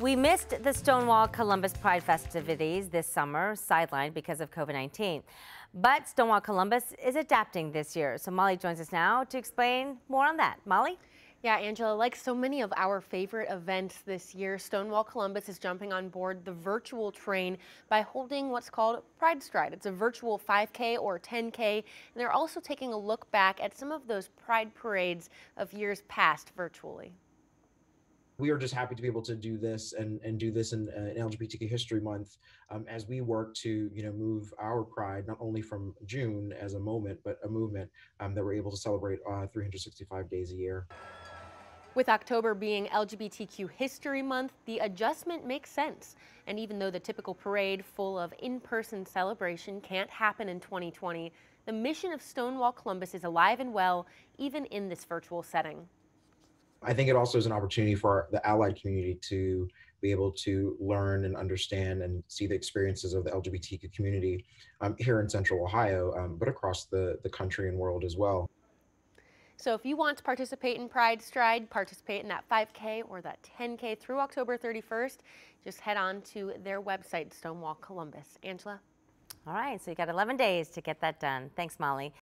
We missed the Stonewall Columbus Pride festivities this summer, sidelined because of COVID-19. But Stonewall Columbus is adapting this year. So Molly joins us now to explain more on that. Molly? Yeah, Angela, like so many of our favorite events this year, Stonewall Columbus is jumping on board the virtual train by holding what's called Pride Stride. It's a virtual 5K or 10K, and they're also taking a look back at some of those Pride parades of years past virtually we are just happy to be able to do this and, and do this in, uh, in LGBTQ History Month um, as we work to you know move our pride not only from June as a moment but a movement um, that we're able to celebrate uh, 365 days a year. With October being LGBTQ History Month, the adjustment makes sense. And even though the typical parade full of in-person celebration can't happen in 2020, the mission of Stonewall Columbus is alive and well, even in this virtual setting. I think it also is an opportunity for our, the allied community to be able to learn and understand and see the experiences of the LGBTQ community um, here in Central Ohio, um, but across the, the country and world as well. So if you want to participate in Pride Stride, participate in that 5K or that 10K through October 31st, just head on to their website, Stonewall Columbus. Angela? All right, so you got 11 days to get that done. Thanks, Molly.